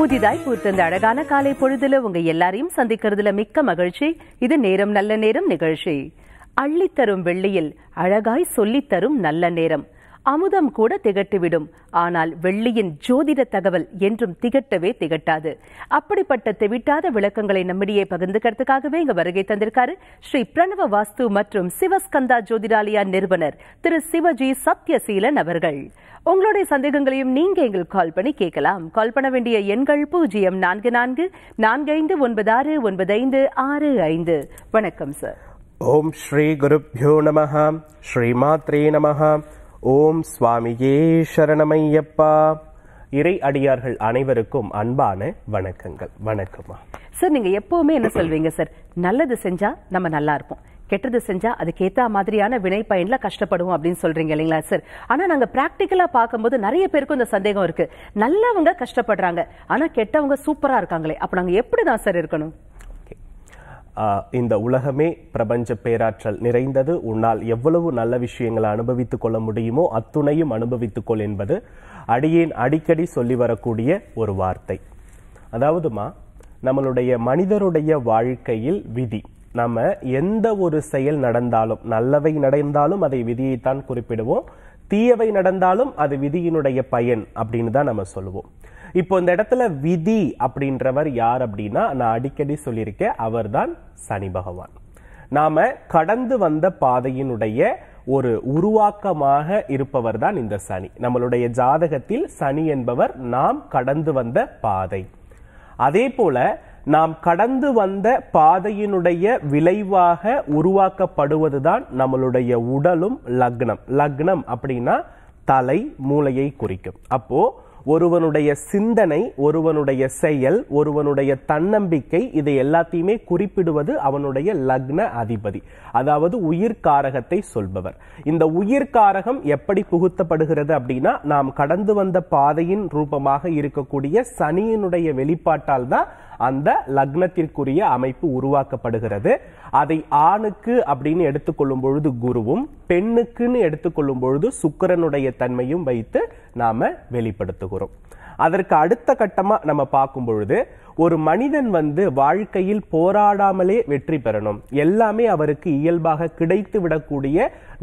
புதிதாய் பூத்த இந்த அழகான காலை பொழுதுல உங்க எல்லாரையும் சந்திக்கிறதுல மிக்க மகிழ்ச்சி இது நேரம் நல்ல நேரம் நிகழ்ச்சி அள்ளித்தரும் வெள்ளியில் அழகாய் சொல்லித்தரும் நல்ல நேரம் அமுதம் கூட திகட்டுவிடும் ஆனால் வெள்ளியின் ஜோதிட தகவல் என்றும் திகட்டவே திகட்டாது அப்படிப்பட்ட திவிட்டாத விளக்கங்களை நம்மிடையே பகிர்ந்துக்கிறதுக்காகவே இங்கு வருகை தந்திருக்காரு ஸ்ரீ பிரணவ வாஸ்து மற்றும் சிவஸ்கந்தா ஜோதிடாலயா நிறுவனர் திரு சிவஜி சத்யசீலன் அவர்கள் உங்களுடைய சந்தேகங்களையும் நீங்க எங்களுக்கு கால் பண்ணி கேட்கலாம் கால் பண்ண வேண்டிய எண்கள் பூஜ்ஜியம் நான்கு நான்கு நான்கு ஐந்து ஒன்பது ஆறு ஒன்பது ஐந்து ஆறு ஐந்து வணக்கம் சார் ஓம் ஸ்ரீ குருப்யோ ஸ்ரீ மாத்ரே நம ஓம் சுவாமியே சரணமையப்பா இறை அடியார்கள் அனைவருக்கும் அன்பான வணக்கங்கள் வணக்கமா சார் நீங்க எப்பவுமே என்ன சொல்வீங்க சார் நல்லது செஞ்சா நம்ம நல்லா இருப்போம் கெட்டது செஞ்சா அதுக்கேற்ற மாதிரியான வினை பயன்ல கஷ்டப்படுவோம் அப்படின்னு சொல்றீங்க இல்லைங்களா சார் ஆனா நாங்க பிராக்டிக்கலா பார்க்கும்போது நிறைய பேருக்கும் இந்த சந்தேகம் இருக்கு நல்லவங்க கஷ்டப்படுறாங்க ஆனா கெட்டவங்க சூப்பரா இருக்காங்களே அப்ப நாங்க எப்படிதான் சார் இருக்கணும் இந்த உலகமே பிரபஞ்ச பேராற்றல் நிறைந்தது உன்னால் எவ்வளவு நல்ல விஷயங்களை அனுபவித்துக் கொள்ள முடியுமோ அத்துணையும் அனுபவித்துக்கொள் என்பது அடியேன் அடிக்கடி சொல்லி வரக்கூடிய ஒரு வார்த்தை அதாவதுமா நம்மளுடைய மனிதருடைய வாழ்க்கையில் விதி நம்ம எந்த ஒரு செயல் நடந்தாலும் நல்லவை நடந்தாலும் அதை விதியைத்தான் குறிப்பிடுவோம் தீயவை நடந்தாலும் அது விதியினுடைய பயன் அப்படின்னு தான் நம்ம சொல்லுவோம் இப்போ இந்த இடத்துல விதி அப்படின்றவர் யார் அப்படின்னா நான் அடிக்கடி சொல்லியிருக்கேன் அவர்தான் சனி பகவான் நாம கடந்து வந்த பாதையினுடைய ஒரு உருவாக்கமாக இருப்பவர் தான் இந்த சனி நம்மளுடைய ஜாதகத்தில் சனி என்பவர் நாம் கடந்து வந்த பாதை அதே போல நாம் கடந்து வந்த பாதையினுடைய விளைவாக உருவாக்கப்படுவதுதான் நம்மளுடைய உடலும் லக்னம் லக்னம் அப்படின்னா தலை மூளையை குறிக்கும் அப்போ ஒருவனுடைய சிந்தனை ஒருவனுடைய செயல் ஒருவனுடைய தன்னம்பிக்கை இதை எல்லாத்தையுமே குறிப்பிடுவது அவனுடைய லக்ன அதிபதி அதாவது உயிர்காரகத்தை சொல்பவர் இந்த உயிர்காரகம் எப்படி புகுத்தப்படுகிறது அப்படின்னா நாம் கடந்து வந்த பாதையின் ரூபமாக இருக்கக்கூடிய சனியினுடைய வெளிப்பாட்டால் தான் அந்த லக்னத்திற்குரிய அமைப்பு உருவாக்கப்படுகிறது அதை ஆணுக்கு அப்படின்னு எடுத்துக்கொள்ளும் பொழுது குருவும் பெண்ணுக்குன்னு எடுத்துக்கொள்ளும் பொழுது சுக்கரனுடைய தன்மையும் வைத்து நாம வெளிப்படுத்துகிறோம் அதற்கு அடுத்த கட்டமாக நம்ம பார்க்கும் பொழுது ஒரு மனிதன் வந்து வாழ்க்கையில் போராடாமலே வெற்றி பெறணும் எல்லாமே அவருக்கு இயல்பாக கிடைத்து விடக்கூடிய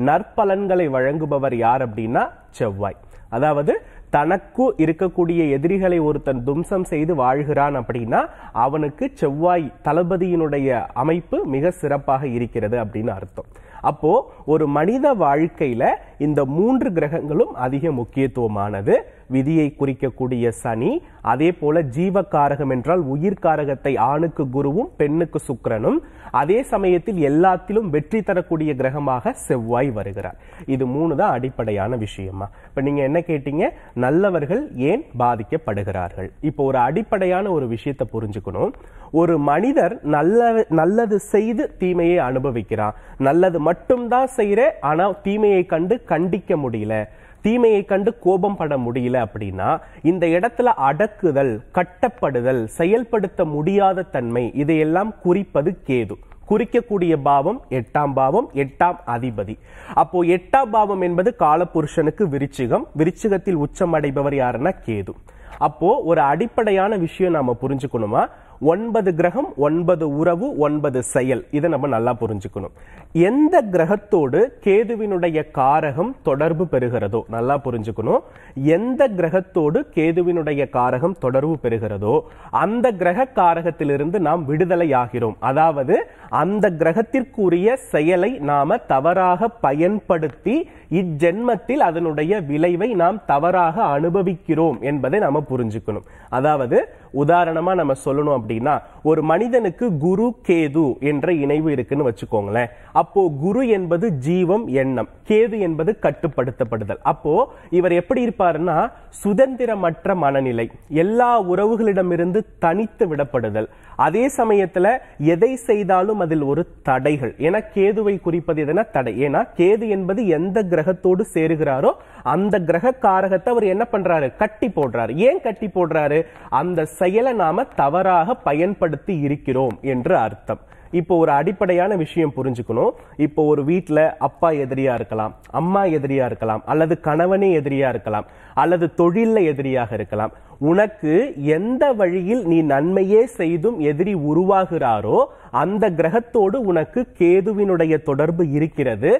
நற்பலன்களை வழங்குபவர் யார் அப்படின்னா செவ்வாய் அதாவது தனக்கு இருக்கக்கூடிய எதிரிகளை ஒருத்தன் தும்சம் செய்து வாழ்கிறான் அப்படின்னா அவனுக்கு செவ்வாய் தளபதியினுடைய அமைப்பு மிக சிறப்பாக இருக்கிறது அப்படின்னு அர்த்தம் அப்போ ஒரு மனித வாழ்க்கையில இந்த மூன்று கிரகங்களும் அதிக முக்கியத்துவமானது விதியை குறிக்கக்கூடிய சனி அதே போல ஜீவக்காரகம் என்றால் உயிர்காரகத்தை ஆணுக்கு குருவும் பெண்ணுக்கு சுக்கரனும் அதே சமயத்தில் எல்லாத்திலும் வெற்றி தரக்கூடிய கிரகமாக செவ்வாய் வருகிறார் இது மூணு தான் அடிப்படையான விஷயமா இப்போ நீங்கள் என்ன கேட்டீங்க நல்லவர்கள் ஏன் பாதிக்கப்படுகிறார்கள் இப்போ ஒரு அடிப்படையான ஒரு விஷயத்தை புரிஞ்சுக்கணும் ஒரு மனிதர் நல்ல நல்லது செய்து தீமையை அனுபவிக்கிறான் நல்லது மட்டும்தான் செய்கிற ஆனால் தீமையை கண்டு கண்டிக்க முடியல தீமையை கண்டு கோபம் பட முடியல அப்படின்னா இந்த இடத்துல அடக்குதல் கட்டப்படுதல் செயல்படுத்த முடியாத தன்மை இதையெல்லாம் குறிப்பது கேது குறிக்கக்கூடிய பாவம் எட்டாம் பாவம் எட்டாம் அதிபதி அப்போ எட்டாம் பாவம் என்பது காலபுருஷனுக்கு விருச்சிகம் விருச்சிகத்தில் உச்சம் அடைபவர் யாருன்னா கேது அப்போ ஒரு அடிப்படையான விஷயம் நாம புரிஞ்சுக்கணுமா ஒன்பது கிரகம் ஒன்பது உறவு ஒன்பது செயல் இதை நம்ம நல்லா புரிஞ்சுக்கணும் எந்த கிரகத்தோடு கேதுவினுடைய காரகம் தொடர்பு பெறுகிறதோ நல்லா புரிஞ்சுக்கணும் எந்த கிரகத்தோடு கேதுவினுடைய காரகம் தொடர்பு பெறுகிறதோ அந்த கிரக காரகத்திலிருந்து நாம் விடுதலை ஆகிறோம் அதாவது அந்த கிரகத்திற்குரிய செயலை நாம தவறாக பயன்படுத்தி இஜென்மத்தில் அதனுடைய விளைவை நாம் தவறாக அனுபவிக்கிறோம் என்பதை நாம புரிஞ்சுக்கணும் அதாவது உதாரணமா நம்ம சொல்லணும் அப்படின்னா ஒரு மனிதனுக்கு குரு கேது என்ற இணைவு இருக்குன்னு வச்சுக்கோங்களேன் அப்போ குரு என்பது ஜீவம் எண்ணம் கேது என்பது கட்டுப்படுத்தப்படுதல் அப்போ இவர் எப்படி இருப்பாருன்னா சுதந்திரமற்ற மனநிலை எல்லா உறவுகளிடமிருந்து தனித்து விடப்படுதல் அதே சமயத்துல எதை செய்தாலும் அதில் ஒரு தடைகள் ஏன்னா கேதுவை குறிப்பது எதனா தடை ஏன்னா கேது என்பது எந்த கிரகத்தோடு சேருகிறாரோ அந்த கிரக காரகத்தை அவர் என்ன பண்றாரு கட்டி போடுறாரு ஏன் கட்டி போடுறாரு அந்த செயலை நாம தவறாக பயன்படுத்தி இருக்கிறோம் என்று அர்த்தம் இப்போ ஒரு அடிப்படையான விஷயம் புரிஞ்சுக்கணும் இப்போ ஒரு வீட்டில் அப்பா எதிரியா இருக்கலாம் அம்மா எதிரியா இருக்கலாம் அல்லது கணவனே எதிரியா இருக்கலாம் அல்லது தொழிலில் எதிரியாக இருக்கலாம் உனக்கு எந்த வழியில் நீ நன்மையே செய்தும் எதிரி உருவாகிறாரோ அந்த கிரகத்தோடு உனக்கு கேதுவினுடைய தொடர்பு இருக்கிறது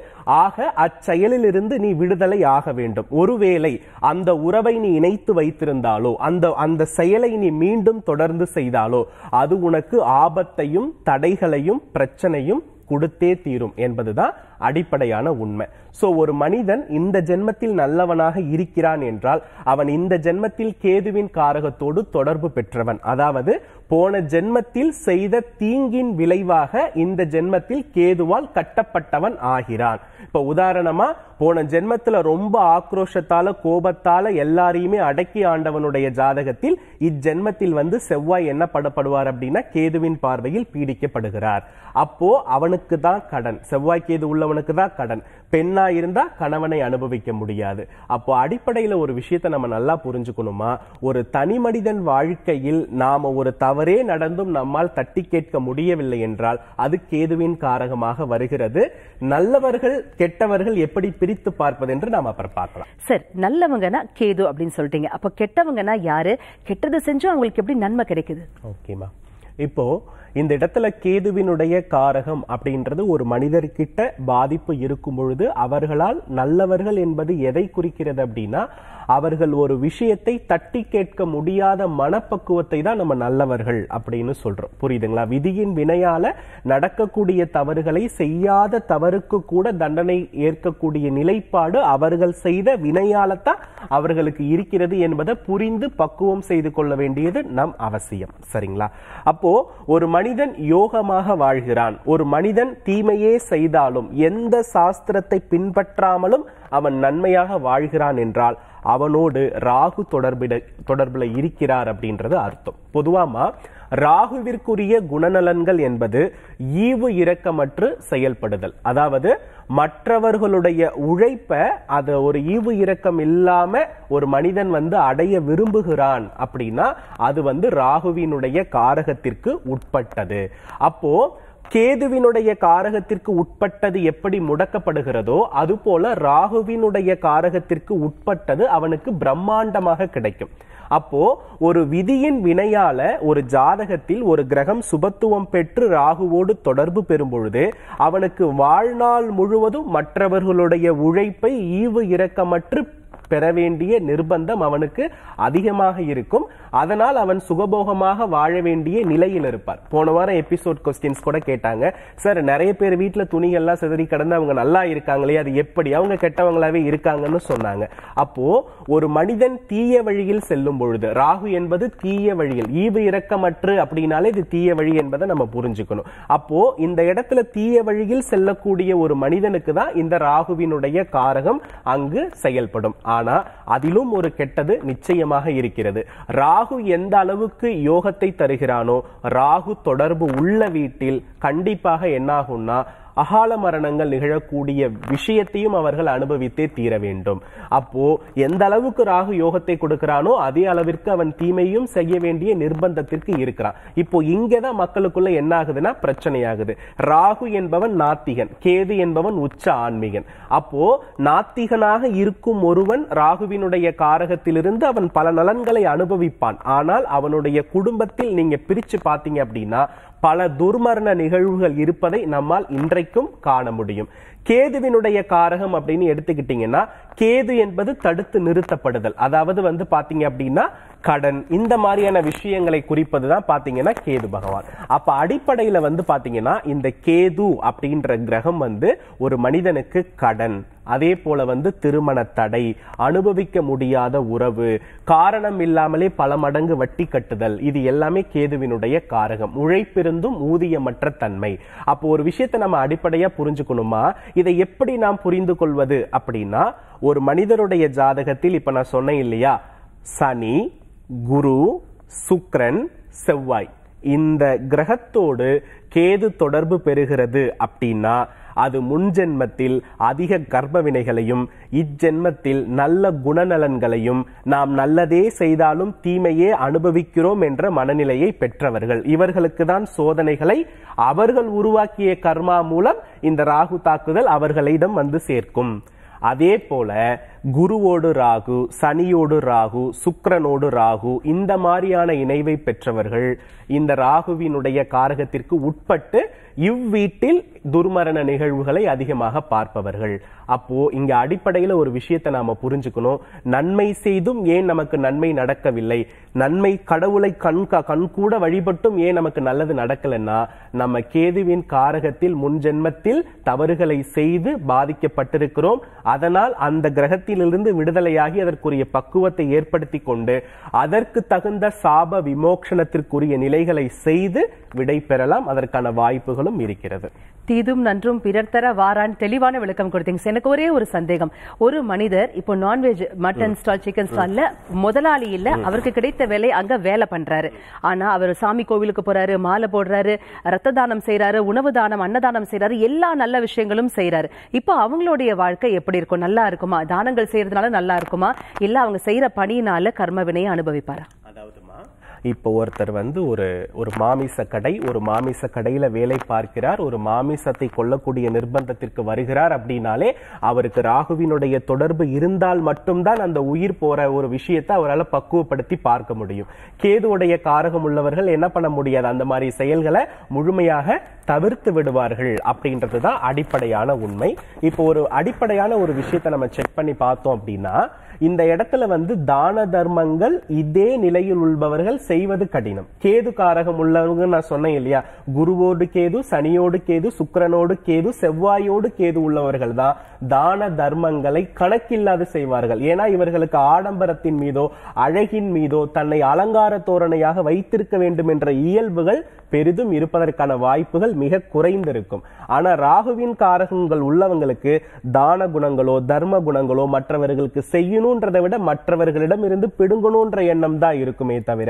ஆக அச்செயலிலிருந்து நீ விடுதலை ஆக வேண்டும் ஒருவேளை அந்த உறவை நீ இணைத்து வைத்திருந்தாலோ அந்த அந்த செயலை நீ மீண்டும் தொடர்ந்து செய்தாலோ அது உனக்கு ஆபத்தையும் தடைகளையும் பிரச்சனையும் கொடுத்தே தீரும் என்பதுதான் அடிப்படையான உண்மை சோ ஒரு மனிதன் இந்த ஜென்மத்தில் நல்லவனாக இருக்கிறான் என்றால் அவன் இந்த ஜென்மத்தில் கேதுவின் காரகத்தோடு தொடர்பு பெற்றவன் அதாவது போன ஜென்மத்தில் செய்த தீங்கின் விளைவாக இந்த ஜென்மத்தில் கேதுவால் கட்டப்பட்டவன் ஆகிறான் இப்ப உதாரணமா போன ஜென்மத்தில் ரொம்ப ஆக்ரோஷத்தால கோபத்தால எல்லாரையுமே அடக்கி ஆண்டவனுடைய ஜாதகத்தில் இஜென்மத்தில் வந்து செவ்வாய் என்ன படப்படுவார் அப்படின்னா கேதுவின் பார்வையில் பீடிக்கப்படுகிறார் அப்போ அவனுக்கு தான் கடன் செவ்வாய் கேது உள்ளவனுக்கு தான் கடன் பெண்ணா இருந்தா கணவனை அனுபவிக்க முடியாது அப்போ அடிப்படையில் ஒரு விஷயத்தை நம்ம நல்லா புரிஞ்சுக்கணுமா ஒரு தனி மனிதன் வாழ்க்கையில் நாம ஒரு தவறே நடந்தும் நம்மால் தட்டி கேட்க முடியவில்லை என்றால் அது கேதுவின் காரகமாக வருகிறது நல்லவர்கள் கெட்டவர்கள் எப்படி பிரித்து பார்ப்பது என்று நாம் அப்புறம் பார்க்கலாம் சார் நல்லவங்கன்னா கேது அப்படின்னு சொல்லிட்டீங்க அப்போ கெட்டவங்கன்னா யாரு கெட்டது செஞ்சும் அவங்களுக்கு எப்படி நன்மை கிடைக்குது ஓகேமா இப்போ இந்த இடத்துல கேதுவினுடைய காரகம் அப்படின்றது ஒரு மனிதர்கிட்ட பாதிப்பு இருக்கும் பொழுது அவர்களால் நல்லவர்கள் என்பது எதை குறிக்கிறது அப்படின்னா அவர்கள் ஒரு விஷயத்தை தட்டி கேட்க முடியாத மனப்பக்குவத்தை தான் நம்ம நல்லவர்கள் அப்படின்னு சொல்றோம் புரியுதுங்களா விதியின் வினையால நடக்கக்கூடிய தவறுகளை செய்யாத தவறுக்கு கூட தண்டனை ஏற்கக்கூடிய நிலைப்பாடு அவர்கள் செய்த வினையால தான் அவர்களுக்கு இருக்கிறது என்பதை புரிந்து பக்குவம் செய்து கொள்ள வேண்டியது நம் அவசியம் சரிங்களா அப்போ ஒரு மனிதன் யோகமாக வாழ்கிறான் ஒரு மனிதன் தீமையே செய்தாலும் எந்த சாஸ்திரத்தை பின்பற்றாமலும் அவன் நன்மையாக வாழ்கிறான் என்றால் அவனோடு ராகு தொடர்பிட தொடர்பில் இருக்கிறார் அப்படின்றது அர்த்தம் பொதுவாக ராகுவிற்குரிய குணநலன்கள் என்பது ஈவு இரக்கமற்று செயல்படுதல் அதாவது மற்றவர்களுடைய உழைப்ப அது ஒரு ஈவு இரக்கம் இல்லாம ஒரு மனிதன் வந்து அடைய விரும்புகிறான் அப்படின்னா அது வந்து ராகுவினுடைய காரகத்திற்கு உட்பட்டது அப்போ கேதுவினுடைய காரகத்திற்கு உட்பட்டது எப்படி முடக்கப்படுகிறதோ அதுபோல ராகுவினுடைய காரகத்திற்கு உட்பட்டது அவனுக்கு பிரம்மாண்டமாக கிடைக்கும் அப்போ ஒரு விதியின் வினையால ஒரு ஜாதகத்தில் ஒரு கிரகம் சுபத்துவம் பெற்று ராகுவோடு தொடர்பு பெறும் பொழுது அவனுக்கு வாழ்நாள் முழுவதும் மற்றவர்களுடைய உழைப்பை ஈவு இரக்கமற்று பெற வேண்டிய நிர்பந்தம் அவனுக்கு அதிகமாக இருக்கும் அதனால் அவன் சுகபோகமாக வாழ வேண்டிய நிலையில் இருப்பார் போன வாரம் எபிசோட் கொஸ்டின்ஸ் கூட கேட்டாங்க சார் நிறைய பேர் வீட்டில் துணிகள்லாம் சிதறி கடந்து அவங்க நல்லா இருக்காங்களே அது எப்படி அவங்க கெட்டவங்களாவே இருக்காங்கன்னு சொன்னாங்க அப்போ ஒரு மனிதன் தீய வழியில் செல்லும் பொழுது ராகு என்பது தீய வழியில் ஈவு இரக்கமற்று அப்படின்னாலே இது தீய வழி என்பதை நம்ம புரிஞ்சுக்கணும் அப்போ இந்த இடத்துல தீய வழியில் செல்லக்கூடிய ஒரு மனிதனுக்கு தான் இந்த ராகுவினுடைய காரகம் அங்கு செயல்படும் ஆனா அதிலும் ஒரு கெட்டது நிச்சயமாக இருக்கிறது ராகு எந்த அளவுக்கு யோகத்தை தருகிறானோ ராகு தொடர்பு உள்ள வீட்டில் கண்டிப்பாக என்னாகும்னா அகால மரணங்கள் நிகழக்கூடிய விஷயத்தையும் அவர்கள் அனுபவித்தே தீர வேண்டும் அப்போ எந்த அளவுக்கு ராகு யோகத்தை கொடுக்கிறானோ அதே அளவிற்கு அவன் தீமையும் செய்ய வேண்டிய நிர்பந்தத்திற்கு இருக்கிறான் இப்போ இங்கேதான் மக்களுக்குள்ள என்ன ஆகுதுன்னா பிரச்சனையாகுது ராகு என்பவன் நாத்திகன் கேது என்பவன் உச்ச ஆன்மீகன் அப்போ நாத்திகனாக இருக்கும் ஒருவன் ராகுவினுடைய காரகத்திலிருந்து அவன் பல நலன்களை அனுபவிப்பான் ஆனால் அவனுடைய குடும்பத்தில் நீங்க பிரிச்சு பார்த்தீங்க அப்படின்னா பல துர்மரண நிகழ்வுகள் இருப்பதை நம்மால் இன்றைக்கும் காண முடியும் கேதுவினுடைய காரகம் அப்படின்னு எடுத்துக்கிட்டீங்கன்னா கேது என்பது தடுத்து நிறுத்தப்படுதல் அதாவது வந்து பாத்தீங்க அப்படின்னா கடன் இந்த மாதிரியான விஷயங்களை குறிப்பது தான் பார்த்தீங்கன்னா கேது பகவான் அப்போ அடிப்படையில் வந்து பார்த்தீங்கன்னா இந்த கேது அப்படின்ற கிரகம் வந்து ஒரு மனிதனுக்கு கடன் அதே போல வந்து திருமண தடை அனுபவிக்க முடியாத உறவு காரணம் இல்லாமலே பல மடங்கு வட்டி கட்டுதல் இது எல்லாமே கேதுவினுடைய காரகம் உழைப்பிருந்தும் ஊதியமற்ற தன்மை அப்போ ஒரு விஷயத்தை நம்ம அடிப்படையா புரிஞ்சுக்கணுமா இதை எப்படி நாம் புரிந்து கொள்வது அப்படின்னா ஒரு மனிதருடைய ஜாதகத்தில் இப்ப நான் சொன்னேன் இல்லையா சனி குரு சுக்ரன் செவ்வாய் இந்த கிரகத்தோடு கேது தொடர்பு பெறுகிறது அப்படின்னா அது முன்ஜென்மத்தில் அதிக கர்ப்பவினைகளையும் வினைகளையும் இஜென்மத்தில் நல்ல குணநலன்களையும் நாம் நல்லதே செய்தாலும் தீமையே அனுபவிக்கிறோம் என்ற மனநிலையை பெற்றவர்கள் இவர்களுக்கு தான் சோதனைகளை அவர்கள் உருவாக்கிய கர்மா மூலம் இந்த ராகு தாக்குதல் அவர்களிடம் வந்து சேர்க்கும் அதே போல குருவோடு ராகு சனியோடு ராகு சுக்கரனோடு ராகு இந்த மாதிரியான இணைவை பெற்றவர்கள் இந்த ராகுவினுடைய காரகத்திற்கு உட்பட்டு இவ்வீட்டில் துர்மரண நிகழ்வுகளை அதிகமாக பார்ப்பவர்கள் அப்போ இங்க அடிப்படையில் ஒரு விஷயத்தை நாம புரிஞ்சுக்கணும் நன்மை செய்தும் ஏன் நமக்கு நன்மை நடக்கவில்லை நன்மை கடவுளை கண் கண்கூட வழிபட்டும் ஏன் நமக்கு நல்லது நடக்கலன்னா நம்ம கேதுவின் காரகத்தில் முன் ஜென்மத்தில் தவறுகளை செய்து பாதிக்கப்பட்டிருக்கிறோம் அதனால் அந்த கிரகத்திலிருந்து விடுதலையாகி அதற்குரிய பக்குவத்தை ஏற்படுத்தி கொண்டு அதற்கு தகுந்த சாப விமோக்ஷணத்திற்குரிய நிலைகளை செய்து விடை பெறலாம் அதற்கான வாய்ப்புகளும் இருக்கிறது தீதும் நன்றும் பிறர் தர வாரான் தெளிவான விளக்கம் கொடுத்தீங்க எனக்கு ஒரே ஒரு சந்தேகம் ஒரு மனிதர் இப்போ நான்வெஜ் மட்டன் ஸ்டால் சிக்கன் ஸ்டால்ல முதலாளி இல்ல அவருக்கு கிடைத்த வேலை அங்க வேலை பண்றாரு ஆனா அவர் சாமி கோவிலுக்கு போறாரு மாலை போடுறாரு ரத்த தானம் செய்யறாரு உணவு தானம் அன்னதானம் செய்யறாரு எல்லா நல்ல விஷயங்களும் செய்யறாரு இப்போ அவங்களுடைய வாழ்க்கை எப்படி இருக்கும் நல்லா இருக்குமா தானங்கள் செய்யறதுனால நல்லா இருக்குமா இல்ல அவங்க செய்யற பணியினால கர்ம வினையை அனுபவிப்பாரா இப்போ ஒருத்தர் வந்து ஒரு ஒரு மாமிச கடை ஒரு மாமிச கடையில் வேலை பார்க்கிறார் ஒரு மாமிசத்தை கொல்லக்கூடிய நிர்பந்தத்திற்கு வருகிறார் அப்படின்னாலே அவருக்கு ராகுவினுடைய தொடர்பு இருந்தால் மட்டும்தான் அந்த உயிர் போற ஒரு விஷயத்தை அவரால் பக்குவப்படுத்தி பார்க்க முடியும் கேதுவுடைய காரகம் உள்ளவர்கள் என்ன பண்ண முடியாது அந்த மாதிரி செயல்களை முழுமையாக தவிர்த்து விடுவார்கள் அப்படின்றது தான் அடிப்படையான உண்மை இப்போ ஒரு அடிப்படையான ஒரு விஷயத்தை நம்ம செக் பண்ணி பார்த்தோம் அப்படின்னா இந்த இடத்துல வந்து தான தர்மங்கள் இதே நிலையில் உள்பவர்கள் செய்வது கடினம் கேது காரகம் உள்ளவங்க நான் சொன்னேன் இல்லையா குருவோடு கேது சனியோடு கேது சுக்கரனோடு கேது செவ்வாயோடு கேது உள்ளவர்கள் தான் தான தர்மங்களை கணக்கில்லாது செய்வார்கள் ஏன்னா இவர்களுக்கு ஆடம்பரத்தின் மீதோ அழகின் மீதோ தன்னை அலங்கார தோரணையாக வைத்திருக்க வேண்டும் என்ற இயல்புகள் பெரிதும் இருப்பதற்கான வாய்ப்புகள் மிக குறைந்திருக்கும் ஆனால் ராகுவின் காரகங்கள் உள்ளவங்களுக்கு தான குணங்களோ தர்ம குணங்களோ மற்றவர்களுக்கு செய்யணுன்றதை விட மற்றவர்களிடம் இருந்து பிடுங்கணுன்ற எண்ணம் தான் இருக்குமே தவிர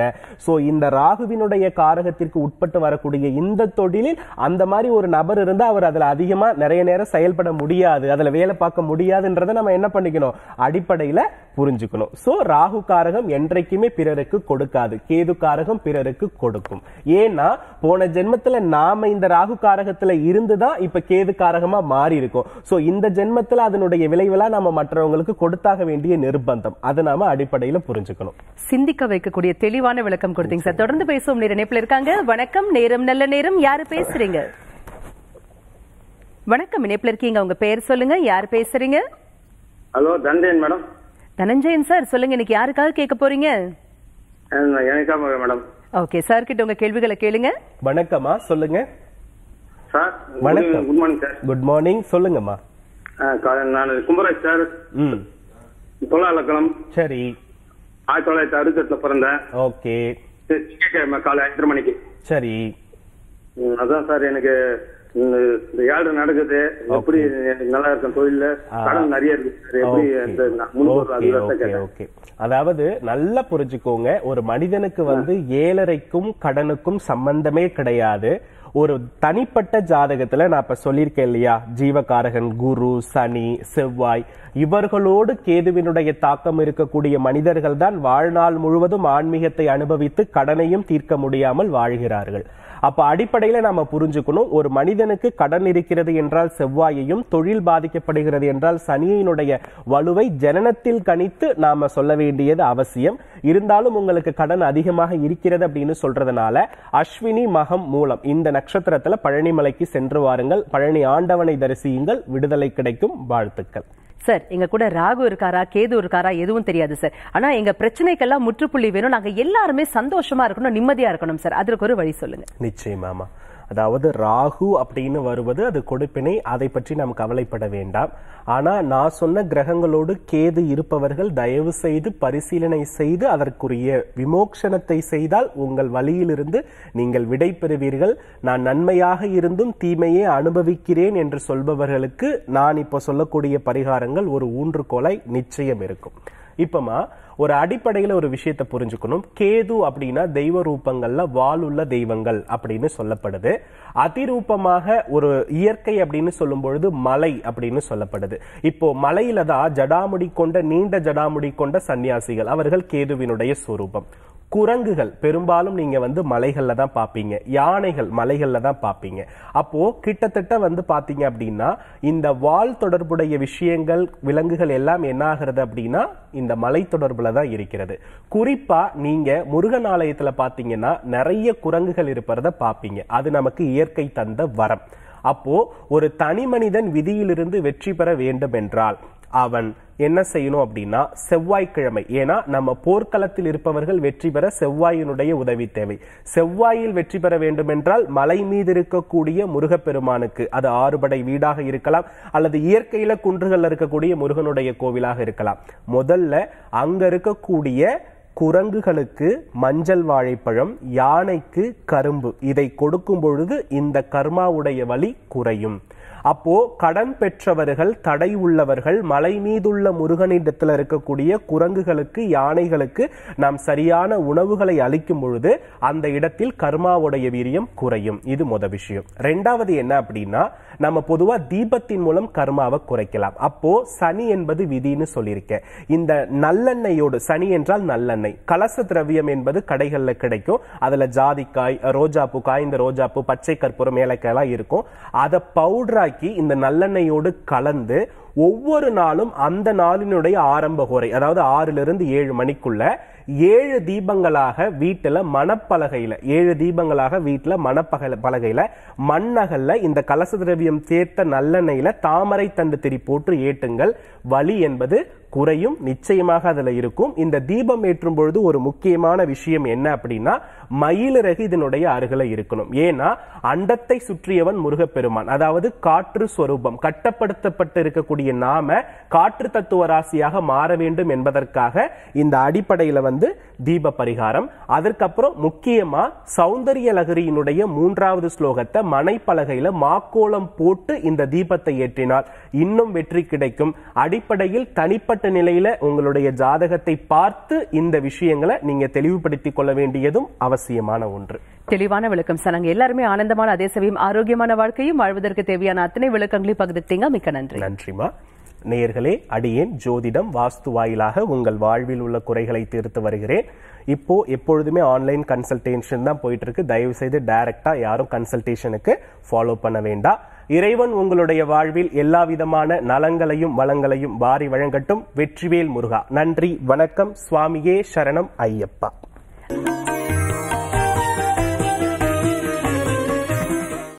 ஸோ இந்த ராகுவினுடைய காரகத்திற்கு உட்பட்டு வரக்கூடிய இந்த தொழிலில் அந்த மாதிரி ஒரு நபர் இருந்தால் அவர் அதில் அதிகமாக நிறைய நேரம் செயல்பட முடியாது அதில் வேலை பார்க்க முடியாதுன்றதை நம்ம என்ன பண்ணிக்கணும் அடிப்படையில் புரிஞ்சுக்கணும் சோ ராகு காரகம் என்றைக்குமே பிறருக்கு கொடுக்காது கேது காரகம் பிறருக்கு கொடுக்கும் ஏன்னா போன ஜென்மத்துல நாம இந்த ராகு காரகத்துல இருந்துதான் இப்ப கேது காரகமா மாறி இருக்கும் சோ இந்த ஜென்மத்துல அதனுடைய விளைவெல்லாம் நம்ம மற்றவங்களுக்கு கொடுத்தாக வேண்டிய நிர்பந்தம் அதை நாம அடிப்படையில புரிஞ்சுக்கணும் சிந்திக்க வைக்கக்கூடிய தெளிவான விளக்கம் கொடுத்தீங்க சார் தொடர்ந்து பேசுவோம் நேர இருக்காங்க வணக்கம் நேரம் நல்ல நேரம் யாரு பேசுறீங்க வணக்கம் இணைப்பில் இருக்கீங்க உங்க பேர் சொல்லுங்க யார் பேசுறீங்க ஹலோ தண்டேன் மேடம் தனஞ்சயன் சார் சொல்லுங்க எனக்கு யாருக்காக கேட்க போறீங்க எனக்காக மேடம் ஓகே சார் கிட்ட உங்க கேள்விகளை கேளுங்க வணக்கம்மா சொல்லுங்க சார் வணக்கம் good morning sir good morning சொல்லுங்கம்மா நான் கும்பராஜ் சார் ம் தொழிலாளர்களம் சரி ஆயிரத்தி தொள்ளாயிரத்தி அறுபத்தெட்டுல பிறந்தேன் ஓகே திங்கட்கிழமை காலை அஞ்சரை மணிக்கு சரி அதான் சார் எனக்கு இந்த நடக்குது எப்படி நல்லா கடன் நிறைய இருக்கு அதாவது நல்லா புரிஞ்சுக்கோங்க ஒரு மனிதனுக்கு வந்து ஏழரைக்கும் கடனுக்கும் சம்பந்தமே கிடையாது ஒரு தனிப்பட்ட ஜாதகத்துல நான் இப்ப சொல்லியிருக்கேன் இல்லையா ஜீவகாரகன் குரு சனி செவ்வாய் இவர்களோடு கேதுவினுடைய தாக்கம் இருக்கக்கூடிய மனிதர்கள் தான் வாழ்நாள் முழுவதும் ஆன்மீகத்தை அனுபவித்து கடனையும் தீர்க்க முடியாமல் வாழ்கிறார்கள் அப்ப அடிப்படையில நாம புரிஞ்சுக்கணும் ஒரு மனிதனுக்கு கடன் இருக்கிறது என்றால் செவ்வாயையும் தொழில் பாதிக்கப்படுகிறது என்றால் சனியினுடைய வலுவை ஜனனத்தில் கணித்து நாம சொல்ல வேண்டியது அவசியம் இருந்தாலும் உங்களுக்கு கடன் அதிகமாக இருக்கிறது அப்படின்னு சொல்றதுனால அஸ்வினி மகம் மூலம் இந்த நட்சத்திரத்துல பழனிமலைக்கு சென்று வாருங்கள் பழனி ஆண்டவனை தரிசியுங்கள் விடுதலை கிடைக்கும் வாழ்த்துக்கள் சார் எங்க கூட ராகு இருக்காரா கேது இருக்காரா எதுவும் தெரியாது சார் ஆனா எங்க பிரச்சனைக்கெல்லாம் முற்றுப்புள்ளி வேணும் நாங்க எல்லாருமே சந்தோஷமா இருக்கணும் நிம்மதியா இருக்கணும் சார் அதற்கு ஒரு வழி சொல்லுங்க நிச்சயமாமா அதாவது ராகு அப்படின்னு வருவது அது கொடுப்பினை அதை பற்றி நாம் கவலைப்பட வேண்டாம் ஆனால் நான் சொன்ன கிரகங்களோடு கேது இருப்பவர்கள் தயவு செய்து பரிசீலனை செய்து அதற்குரிய விமோக்ஷணத்தை செய்தால் உங்கள் வழியிலிருந்து நீங்கள் விடை பெறுவீர்கள் நான் நன்மையாக இருந்தும் தீமையை அனுபவிக்கிறேன் என்று சொல்பவர்களுக்கு நான் இப்போ சொல்லக்கூடிய பரிகாரங்கள் ஒரு ஊன்றுகோலை நிச்சயம் இருக்கும் இப்போமா ஒரு அடிப்படையில் ஒரு விஷயத்தை புரிஞ்சுக்கணும் கேது அப்படின்னா தெய்வ ரூபங்கள்ல வாளுள்ள தெய்வங்கள் அப்படின்னு சொல்லப்படுது அதிரூபமாக ஒரு இயற்கை அப்படின்னு சொல்லும் பொழுது மலை அப்படின்னு சொல்லப்படுது இப்போ மலையில தான் ஜடாமுடி கொண்ட நீண்ட ஜடாமுடி கொண்ட சன்னியாசிகள் அவர்கள் கேதுவினுடைய சுரூபம் குரங்குகள் பெரும்பாலும் நீங்கள் வந்து மலைகளில் தான் பார்ப்பீங்க யானைகள் மலைகளில் தான் பார்ப்பீங்க அப்போது கிட்டத்தட்ட வந்து பாத்தீங்க அப்படின்னா இந்த வால் தொடர்புடைய விஷயங்கள் விலங்குகள் எல்லாம் என்ன ஆகிறது அப்படின்னா இந்த மலை தொடர்புல தான் இருக்கிறது குறிப்பாக நீங்கள் முருகன் ஆலயத்தில் பார்த்தீங்கன்னா நிறைய குரங்குகள் இருப்பதை பார்ப்பீங்க அது நமக்கு இயற்கை தந்த வரம் அப்போ ஒரு தனி மனிதன் விதியிலிருந்து வெற்றி பெற வேண்டும் என்றால் அவன் என்ன செய்யணும் அப்படின்னா செவ்வாய்க்கிழமை ஏன்னா நம்ம போர்க்களத்தில் இருப்பவர்கள் வெற்றி பெற செவ்வாயினுடைய உதவி தேவை செவ்வாயில் வெற்றி பெற வேண்டும் என்றால் மலை மீது இருக்கக்கூடிய முருகப்பெருமானுக்கு அது ஆறுபடை வீடாக இருக்கலாம் அல்லது இயற்கையில குன்றுகள் இருக்கக்கூடிய முருகனுடைய கோவிலாக இருக்கலாம் முதல்ல அங்க இருக்கக்கூடிய குரங்குகளுக்கு மஞ்சள் வாழைப்பழம் யானைக்கு கரும்பு இதை கொடுக்கும் பொழுது இந்த கர்மாவுடைய வழி குறையும் அப்போ கடன் பெற்றவர்கள் தடை உள்ளவர்கள் மலை மீதுள்ள முருகனிடத்தில் இருக்கக்கூடிய குரங்குகளுக்கு யானைகளுக்கு நாம் சரியான உணவுகளை அளிக்கும் பொழுது அந்த இடத்தில் கர்மாவுடைய வீரியம் குறையும் இது முத விஷயம் ரெண்டாவது என்ன அப்படின்னா நம்ம பொதுவாக தீபத்தின் மூலம் கர்மாவை குறைக்கலாம் அப்போ சனி என்பது விதின்னு சொல்லியிருக்கேன் இந்த நல்லெண்ணெயோடு சனி என்றால் நல்லெண்ணெய் கலச திரவியம் என்பது கடைகளில் கிடைக்கும் அதில் ஜாதிக்காய் ரோஜாப்பூ காய்ந்த ரோஜாப்பூ பச்சை கற்பூரம் மேலக்காயெல்லாம் இருக்கும் அதை பவுடராக்கி இந்த நல்லெண்ணெயோடு கலந்து ஒவ்வொரு நாளும் அந்த நாளினுடைய ஆரம்ப குறை அதாவது இருந்து ஏழு மணிக்குள்ள ஏழு தீபங்களாக வீட்டில் மணப்பலகையில் ஏழு தீபங்களாக வீட்டில் மணப்பகல பலகையில் மண்ணகல்ல இந்த கலச திரவியம் சேர்த்த நல்லெண்ணெயில் தாமரை தண்டு திரி போட்டு ஏட்டுங்கள் வலி என்பது குறையும் நிச்சயமாக அதில் இருக்கும் இந்த தீபம் ஏற்றும் பொழுது ஒரு முக்கியமான விஷயம் என்ன அப்படின்னா மயிலிறகு இதனுடைய அருகில இருக்கணும் ஏன்னா அண்டத்தை சுற்றியவன் முருகப்பெருமான் அதாவது காற்று ஸ்வரூபம் கட்டப்படுத்தப்பட்டு இருக்கக்கூடிய நாம காற்று தத்துவ ராசியாக மாற வேண்டும் என்பதற்காக இந்த அடிப்படையில வந்து தீப பரிகாரம் அதற்கப்புறம் முக்கியமா சௌந்தரிய லகரியினுடைய மூன்றாவது ஸ்லோகத்தை மனைப்பலகையில மாக்கோளம் போட்டு இந்த தீபத்தை ஏற்றினால் இன்னும் வெற்றி கிடைக்கும் அடிப்படையில் தனிப்பட்ட நிலையில உங்களுடைய ஜாதகத்தை பார்த்து இந்த விஷயங்களை நீங்க தெளிவுபடுத்திக் கொள்ள வேண்டியதும் அவசியமான ஒன்று தெளிவான விளக்கம் சார் நாங்கள் எல்லாருமே ஆனந்தமான அதே சமயம் ஆரோக்கியமான வாழ்க்கையும் வாழ்வதற்கு தேவையான அத்தனை விளக்கங்களையும் பகிர்ந்துட்டீங்க மிக்க நன்றி நன்றிமா நேயர்களே அடியேன் ஜோதிடம் வாஸ்து வாயிலாக உங்கள் வாழ்வில் உள்ள குறைகளை தீர்த்து வருகிறேன் இப்போ எப்பொழுதுமே ஆன்லைன் கன்சல்டேஷன் தான் போயிட்டு இருக்கு தயவு செய்து டைரக்டா யாரும் கன்சல்டேஷனுக்கு ஃபாலோ பண்ண வேண்டாம் இறைவன் உங்களுடைய வாழ்வில் எல்லா விதமான நலங்களையும் வளங்களையும் வாரி வழங்கட்டும் வெற்றிவேல் முருகா நன்றி வணக்கம் சுவாமியே சரணம் ஐயப்பா